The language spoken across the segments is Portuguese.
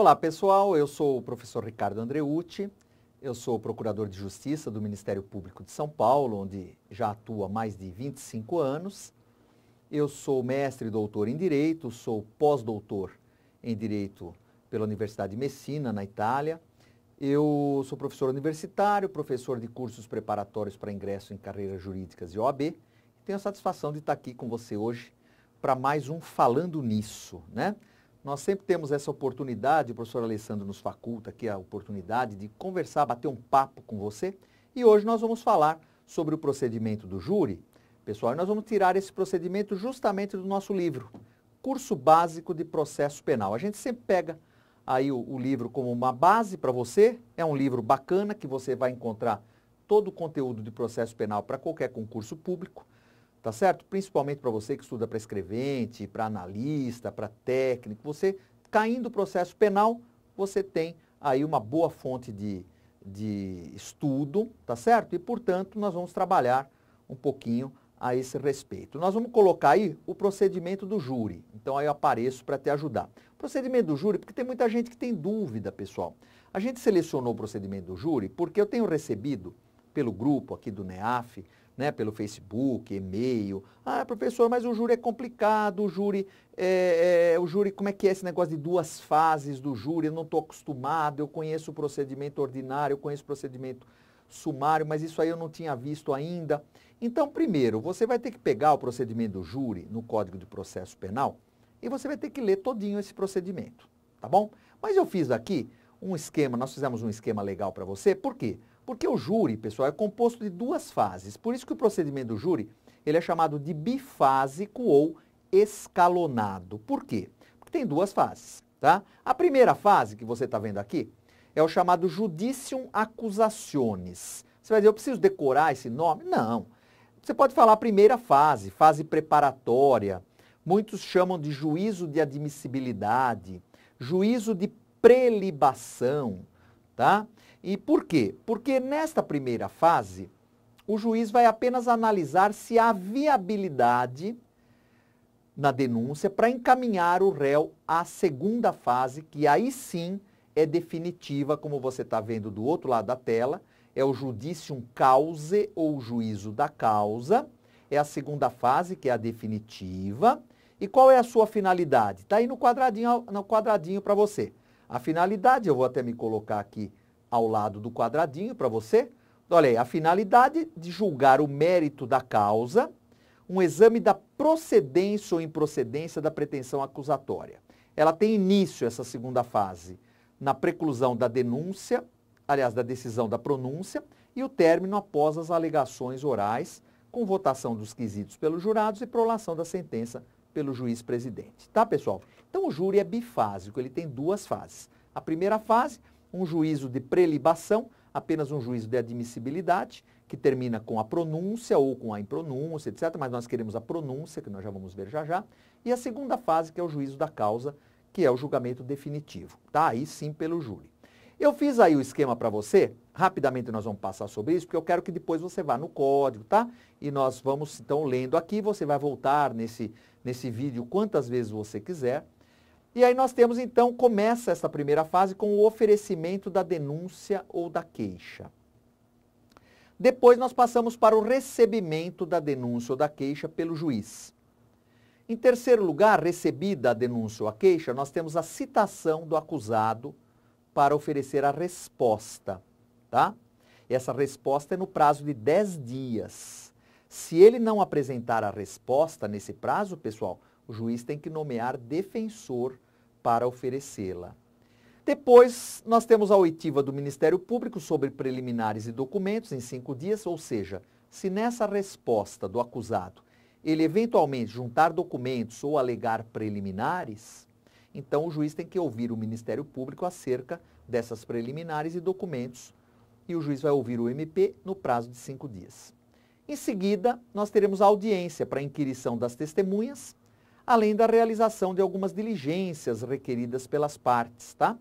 Olá pessoal, eu sou o professor Ricardo Andreucci, eu sou procurador de justiça do Ministério Público de São Paulo, onde já atuo há mais de 25 anos. Eu sou mestre e doutor em Direito, sou pós-doutor em Direito pela Universidade de Messina, na Itália. Eu sou professor universitário, professor de cursos preparatórios para ingresso em carreiras jurídicas e OAB. Tenho a satisfação de estar aqui com você hoje para mais um Falando Nisso, né? Nós sempre temos essa oportunidade, o professor Alessandro nos faculta aqui a oportunidade de conversar, bater um papo com você. E hoje nós vamos falar sobre o procedimento do júri. Pessoal, nós vamos tirar esse procedimento justamente do nosso livro, Curso Básico de Processo Penal. A gente sempre pega aí o, o livro como uma base para você. É um livro bacana que você vai encontrar todo o conteúdo de processo penal para qualquer concurso público tá certo? Principalmente para você que estuda para escrevente, para analista, para técnico, você caindo o processo penal, você tem aí uma boa fonte de, de estudo, tá certo? E, portanto, nós vamos trabalhar um pouquinho a esse respeito. Nós vamos colocar aí o procedimento do júri. Então, aí eu apareço para te ajudar. Procedimento do júri, porque tem muita gente que tem dúvida, pessoal. A gente selecionou o procedimento do júri porque eu tenho recebido pelo grupo aqui do NEAF né, pelo Facebook, e-mail. Ah, professor, mas o júri é complicado, o júri, é, é, o júri, como é que é esse negócio de duas fases do júri? Eu não estou acostumado, eu conheço o procedimento ordinário, eu conheço o procedimento sumário, mas isso aí eu não tinha visto ainda. Então, primeiro, você vai ter que pegar o procedimento do júri no Código de Processo Penal e você vai ter que ler todinho esse procedimento, tá bom? Mas eu fiz aqui um esquema, nós fizemos um esquema legal para você, por quê? Porque o júri, pessoal, é composto de duas fases. Por isso que o procedimento do júri, ele é chamado de bifásico ou escalonado. Por quê? Porque tem duas fases, tá? A primeira fase que você está vendo aqui é o chamado judicium accusationis. Você vai dizer, eu preciso decorar esse nome? Não. Você pode falar a primeira fase, fase preparatória. Muitos chamam de juízo de admissibilidade, juízo de prelibação, Tá? E por quê? Porque nesta primeira fase, o juiz vai apenas analisar se há viabilidade na denúncia para encaminhar o réu à segunda fase, que aí sim é definitiva, como você está vendo do outro lado da tela, é o judicium cause ou juízo da causa, é a segunda fase, que é a definitiva. E qual é a sua finalidade? Está aí no quadradinho, no quadradinho para você. A finalidade, eu vou até me colocar aqui ao lado do quadradinho para você. Olha aí, a finalidade de julgar o mérito da causa, um exame da procedência ou improcedência da pretensão acusatória. Ela tem início, essa segunda fase, na preclusão da denúncia, aliás, da decisão da pronúncia, e o término após as alegações orais, com votação dos quesitos pelos jurados e prolação da sentença pelo juiz presidente. Tá, pessoal? Então o júri é bifásico, ele tem duas fases. A primeira fase, um juízo de prelibação, apenas um juízo de admissibilidade, que termina com a pronúncia ou com a impronúncia, etc. Mas nós queremos a pronúncia, que nós já vamos ver já já. E a segunda fase, que é o juízo da causa, que é o julgamento definitivo. Tá aí sim pelo júri. Eu fiz aí o esquema para você, rapidamente nós vamos passar sobre isso, porque eu quero que depois você vá no código, tá? E nós vamos, então, lendo aqui, você vai voltar nesse, nesse vídeo quantas vezes você quiser. E aí nós temos, então, começa essa primeira fase com o oferecimento da denúncia ou da queixa. Depois nós passamos para o recebimento da denúncia ou da queixa pelo juiz. Em terceiro lugar, recebida a denúncia ou a queixa, nós temos a citação do acusado, para oferecer a resposta, tá? Essa resposta é no prazo de 10 dias. Se ele não apresentar a resposta nesse prazo, pessoal, o juiz tem que nomear defensor para oferecê-la. Depois, nós temos a oitiva do Ministério Público sobre preliminares e documentos em cinco dias, ou seja, se nessa resposta do acusado ele eventualmente juntar documentos ou alegar preliminares, então o juiz tem que ouvir o Ministério Público acerca dessas preliminares e documentos e o juiz vai ouvir o MP no prazo de cinco dias. Em seguida, nós teremos a audiência para a inquirição das testemunhas, além da realização de algumas diligências requeridas pelas partes, tá?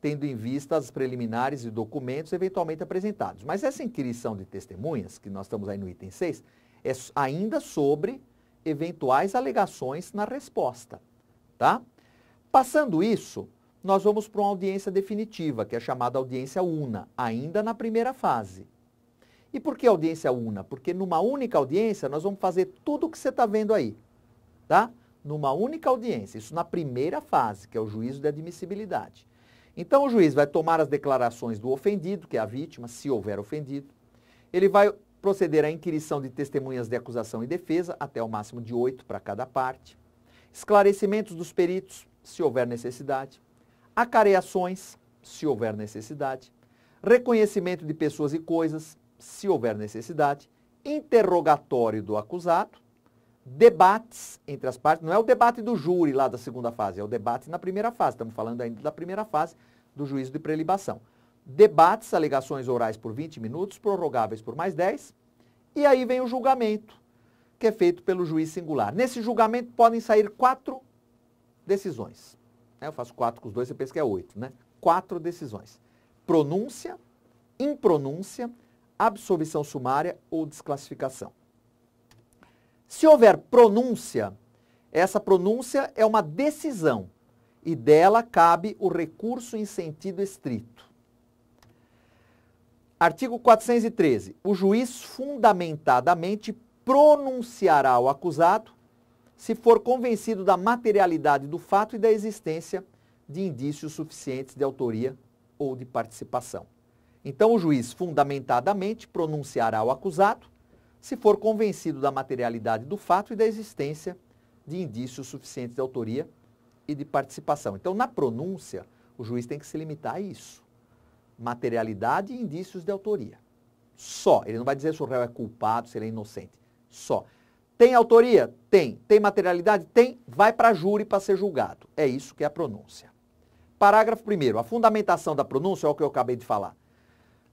tendo em vista as preliminares e documentos eventualmente apresentados. Mas essa inquirição de testemunhas, que nós estamos aí no item 6, é ainda sobre eventuais alegações na resposta, tá? Passando isso, nós vamos para uma audiência definitiva, que é chamada audiência una, ainda na primeira fase. E por que audiência una? Porque numa única audiência nós vamos fazer tudo o que você está vendo aí, tá? Numa única audiência, isso na primeira fase, que é o juízo de admissibilidade. Então o juiz vai tomar as declarações do ofendido, que é a vítima, se houver ofendido. Ele vai proceder à inquirição de testemunhas de acusação e defesa, até o máximo de oito para cada parte. Esclarecimentos dos peritos, se houver necessidade, acareações, se houver necessidade, reconhecimento de pessoas e coisas, se houver necessidade, interrogatório do acusado, debates entre as partes, não é o debate do júri lá da segunda fase, é o debate na primeira fase, estamos falando ainda da primeira fase do juízo de prelibação. Debates, alegações orais por 20 minutos, prorrogáveis por mais 10, e aí vem o julgamento, que é feito pelo juiz singular. Nesse julgamento podem sair quatro decisões. Né, eu faço quatro com os dois, você pensa que é oito, né? Quatro decisões. Pronúncia, impronúncia, absolvição sumária ou desclassificação. Se houver pronúncia, essa pronúncia é uma decisão e dela cabe o recurso em sentido estrito. Artigo 413. O juiz fundamentadamente pronunciará o acusado se for convencido da materialidade do fato e da existência de indícios suficientes de autoria ou de participação. Então, o juiz fundamentadamente pronunciará o acusado se for convencido da materialidade do fato e da existência de indícios suficientes de autoria e de participação. Então, na pronúncia, o juiz tem que se limitar a isso: materialidade e indícios de autoria. Só. Ele não vai dizer se o réu é culpado, se ele é inocente. Só. Tem autoria? Tem. Tem materialidade? Tem. Vai para júri para ser julgado. É isso que é a pronúncia. Parágrafo 1. A fundamentação da pronúncia é o que eu acabei de falar.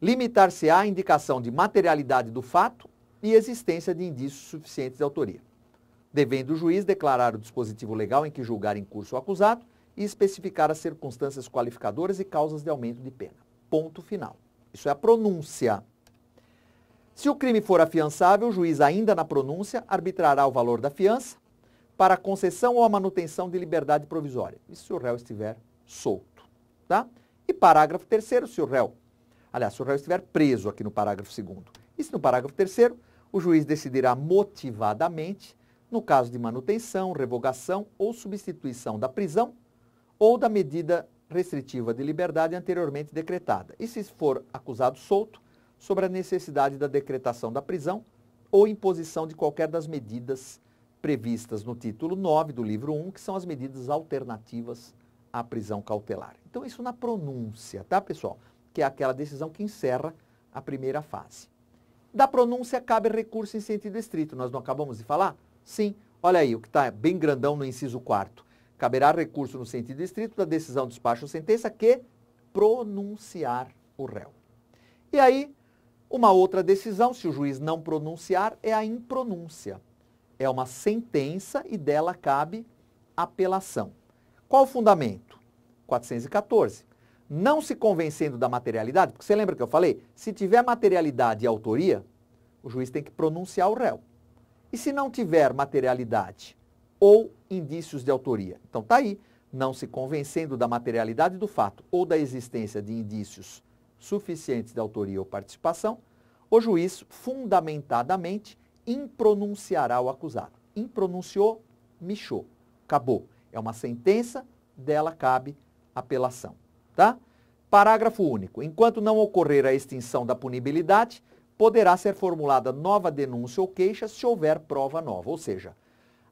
Limitar-se-á à indicação de materialidade do fato e existência de indícios suficientes de autoria, devendo o juiz declarar o dispositivo legal em que julgar em curso o acusado e especificar as circunstâncias qualificadoras e causas de aumento de pena. Ponto final. Isso é a pronúncia. Se o crime for afiançável, o juiz, ainda na pronúncia, arbitrará o valor da fiança para a concessão ou a manutenção de liberdade provisória, e se o réu estiver solto. Tá? E parágrafo 3 se o réu, aliás, se o réu estiver preso aqui no parágrafo 2 E se no parágrafo 3 o juiz decidirá motivadamente, no caso de manutenção, revogação ou substituição da prisão ou da medida restritiva de liberdade anteriormente decretada. E se for acusado solto, sobre a necessidade da decretação da prisão ou imposição de qualquer das medidas previstas no título 9 do livro 1, que são as medidas alternativas à prisão cautelar. Então, isso na pronúncia, tá, pessoal? Que é aquela decisão que encerra a primeira fase. Da pronúncia cabe recurso em sentido estrito, nós não acabamos de falar? Sim, olha aí o que está bem grandão no inciso 4. Caberá recurso no sentido estrito da decisão, despacho ou sentença que pronunciar o réu. E aí, uma outra decisão, se o juiz não pronunciar, é a impronúncia. É uma sentença e dela cabe apelação. Qual o fundamento? 414. Não se convencendo da materialidade, porque você lembra que eu falei? Se tiver materialidade e autoria, o juiz tem que pronunciar o réu. E se não tiver materialidade ou indícios de autoria? Então tá aí, não se convencendo da materialidade do fato ou da existência de indícios suficientes de autoria ou participação, o juiz fundamentadamente impronunciará o acusado. Impronunciou, michou, acabou. É uma sentença, dela cabe apelação, tá? Parágrafo único. Enquanto não ocorrer a extinção da punibilidade, poderá ser formulada nova denúncia ou queixa se houver prova nova, ou seja,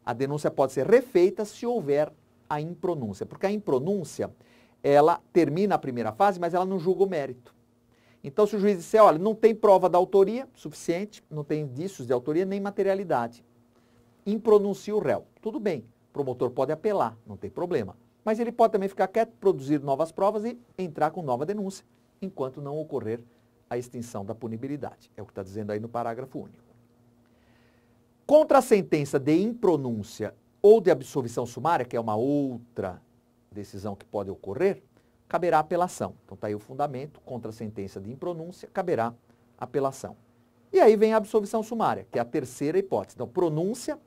a denúncia pode ser refeita se houver a impronúncia, porque a impronúncia, ela termina a primeira fase, mas ela não julga o mérito. Então, se o juiz disser, olha, não tem prova da autoria suficiente, não tem indícios de autoria nem materialidade, impronuncia o réu. Tudo bem, o promotor pode apelar, não tem problema. Mas ele pode também ficar quieto, produzir novas provas e entrar com nova denúncia, enquanto não ocorrer a extinção da punibilidade. É o que está dizendo aí no parágrafo único. Contra a sentença de impronúncia ou de absolvição sumária, que é uma outra decisão que pode ocorrer, caberá apelação. Então está aí o fundamento, contra a sentença de impronúncia, caberá apelação. E aí vem a absolvição sumária, que é a terceira hipótese. Então, pronúncia,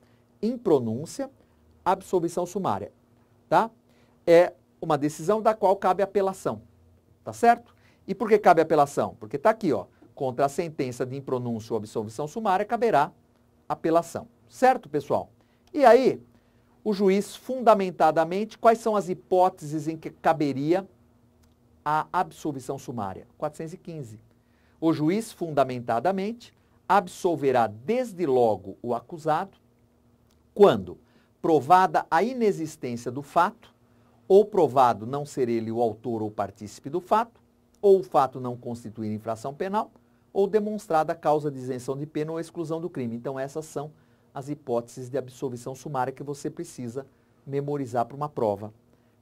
impronúncia, absolvição sumária, tá? É uma decisão da qual cabe apelação, tá certo? E por que cabe apelação? Porque está aqui, ó, contra a sentença de impronúncia ou absolvição sumária, caberá apelação. Certo, pessoal? E aí, o juiz, fundamentadamente, quais são as hipóteses em que caberia a absolvição sumária. 415. O juiz, fundamentadamente, absolverá desde logo o acusado quando provada a inexistência do fato, ou provado não ser ele o autor ou partícipe do fato, ou o fato não constituir infração penal, ou demonstrada a causa de isenção de pena ou exclusão do crime. Então, essas são as hipóteses de absolvição sumária que você precisa memorizar para uma prova.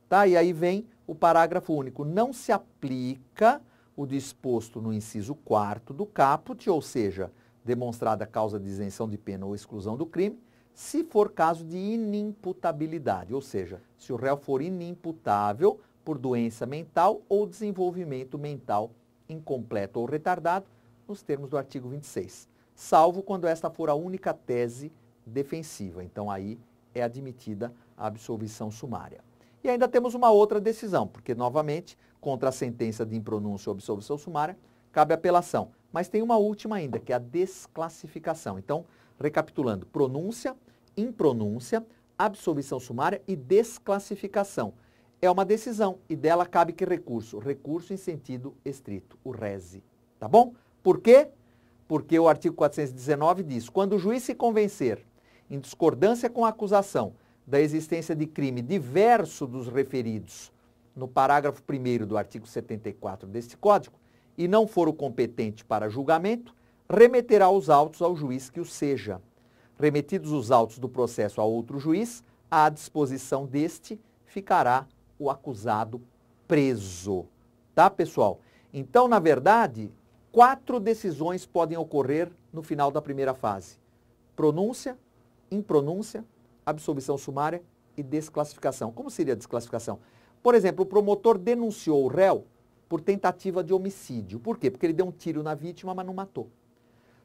Tá? E aí vem o parágrafo único. Não se aplica o disposto no inciso 4 do caput, ou seja, demonstrada a causa de isenção de pena ou exclusão do crime, se for caso de inimputabilidade, ou seja, se o réu for inimputável por doença mental ou desenvolvimento mental incompleto ou retardado, nos termos do artigo 26, salvo quando esta for a única tese defensiva. Então aí é admitida a absolvição sumária. E ainda temos uma outra decisão, porque, novamente, contra a sentença de impronúncia ou absolvição sumária, cabe apelação. Mas tem uma última ainda, que é a desclassificação. Então, recapitulando, pronúncia, impronúncia, absolvição sumária e desclassificação. É uma decisão e dela cabe que recurso? Recurso em sentido estrito, o rese. Tá bom? Por quê? Porque o artigo 419 diz, quando o juiz se convencer em discordância com a acusação da existência de crime diverso dos referidos no parágrafo 1 do artigo 74 deste Código e não for o competente para julgamento, remeterá os autos ao juiz que o seja. Remetidos os autos do processo a outro juiz, à disposição deste ficará o acusado preso. Tá, pessoal? Então, na verdade, quatro decisões podem ocorrer no final da primeira fase: pronúncia, impronúncia, absolvição sumária e desclassificação. Como seria a desclassificação? Por exemplo, o promotor denunciou o réu por tentativa de homicídio. Por quê? Porque ele deu um tiro na vítima, mas não matou.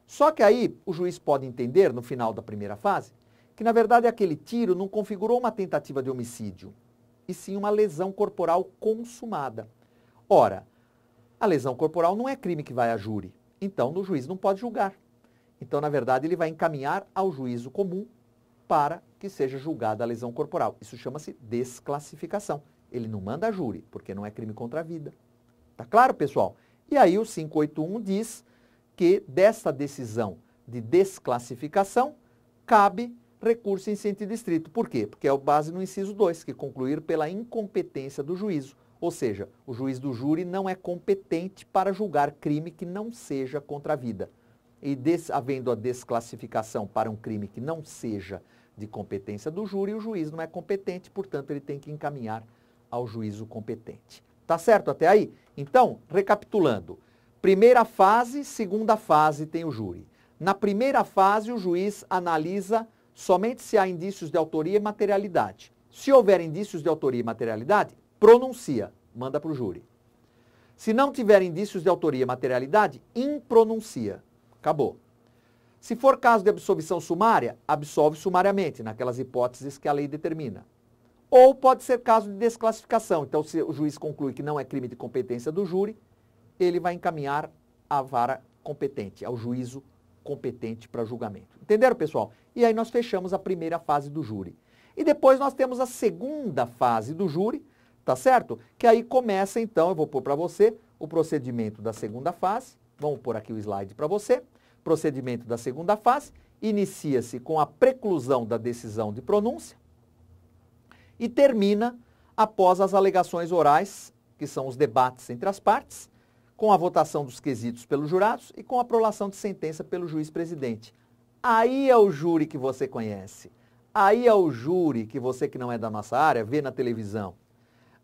Só que aí o juiz pode entender, no final da primeira fase, que na verdade aquele tiro não configurou uma tentativa de homicídio, e sim uma lesão corporal consumada. Ora, a lesão corporal não é crime que vai a júri, então o juiz não pode julgar. Então, na verdade, ele vai encaminhar ao juízo comum para que seja julgada a lesão corporal. Isso chama-se desclassificação. Ele não manda júri, porque não é crime contra a vida. Tá claro, pessoal? E aí o 581 diz que desta decisão de desclassificação cabe recurso em sentido estrito. Por quê? Porque é base no inciso 2, que concluir pela incompetência do juízo. Ou seja, o juiz do júri não é competente para julgar crime que não seja contra a vida. E des, havendo a desclassificação para um crime que não seja de competência do júri, o juiz não é competente, portanto, ele tem que encaminhar ao juízo competente. Tá certo até aí? Então, recapitulando. Primeira fase, segunda fase tem o júri. Na primeira fase, o juiz analisa somente se há indícios de autoria e materialidade. Se houver indícios de autoria e materialidade, pronuncia, manda para o júri. Se não tiver indícios de autoria e materialidade, impronuncia. Acabou. Se for caso de absolvição sumária, absolve sumariamente, naquelas hipóteses que a lei determina. Ou pode ser caso de desclassificação. Então, se o juiz conclui que não é crime de competência do júri, ele vai encaminhar à vara competente, ao juízo competente para julgamento. Entenderam, pessoal? E aí nós fechamos a primeira fase do júri. E depois nós temos a segunda fase do júri, tá certo? Que aí começa, então, eu vou pôr para você o procedimento da segunda fase. Vamos pôr aqui o slide para você procedimento da segunda fase inicia-se com a preclusão da decisão de pronúncia e termina após as alegações orais, que são os debates entre as partes, com a votação dos quesitos pelos jurados e com a prolação de sentença pelo juiz presidente. Aí é o júri que você conhece. Aí é o júri que você que não é da nossa área vê na televisão.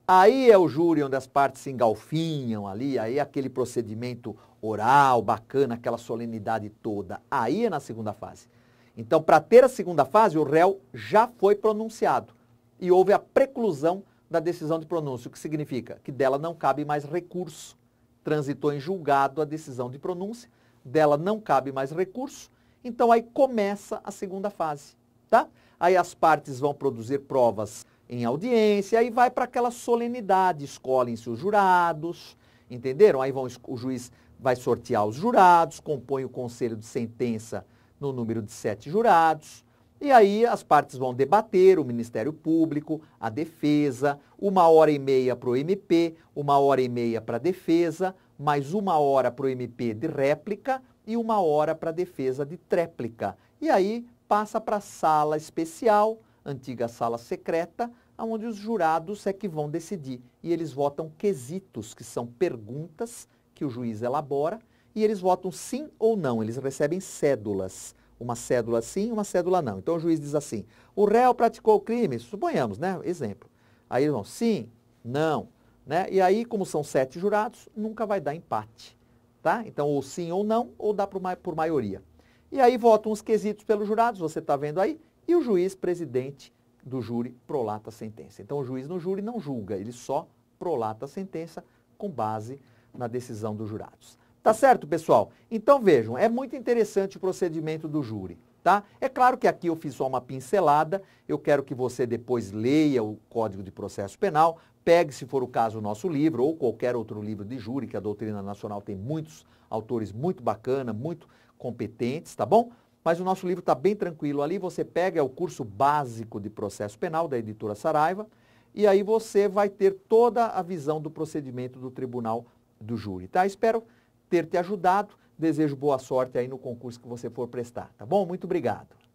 Aí é o júri onde as partes se engalfinham ali, aí é aquele procedimento oral, bacana, aquela solenidade toda. Aí é na segunda fase. Então, para ter a segunda fase, o réu já foi pronunciado e houve a preclusão da decisão de pronúncio, que significa que dela não cabe mais recurso. Transitou em julgado a decisão de pronúncia, dela não cabe mais recurso, então aí começa a segunda fase, tá? Aí as partes vão produzir provas em audiência, aí vai para aquela solenidade, escolhem-se os jurados, entenderam? Aí vão, o juiz vai sortear os jurados, compõe o conselho de sentença no número de sete jurados, e aí as partes vão debater, o Ministério Público, a defesa, uma hora e meia para o MP, uma hora e meia para a defesa, mais uma hora para o MP de réplica e uma hora para a defesa de tréplica. E aí passa para a sala especial, antiga sala secreta, onde os jurados é que vão decidir. E eles votam quesitos, que são perguntas que o juiz elabora, e eles votam sim ou não, eles recebem cédulas. Uma cédula sim, uma cédula não. Então o juiz diz assim: o réu praticou o crime, suponhamos, né? Exemplo. Aí eles vão sim, não. Né? E aí, como são sete jurados, nunca vai dar empate. Tá? Então, ou sim ou não, ou dá por, por maioria. E aí votam os quesitos pelos jurados, você está vendo aí, e o juiz presidente do júri prolata a sentença. Então, o juiz no júri não julga, ele só prolata a sentença com base na decisão dos jurados. Tá certo, pessoal? Então vejam, é muito interessante o procedimento do júri. Tá? É claro que aqui eu fiz só uma pincelada, eu quero que você depois leia o Código de Processo Penal, pegue, se for o caso, o nosso livro ou qualquer outro livro de júri, que a doutrina nacional tem muitos autores muito bacana, muito competentes, tá bom? Mas o nosso livro está bem tranquilo ali, você pega é o curso básico de processo penal da editora Saraiva, e aí você vai ter toda a visão do procedimento do Tribunal do júri, tá? Espero ter te ajudado. Desejo boa sorte aí no concurso que você for prestar, tá bom? Muito obrigado.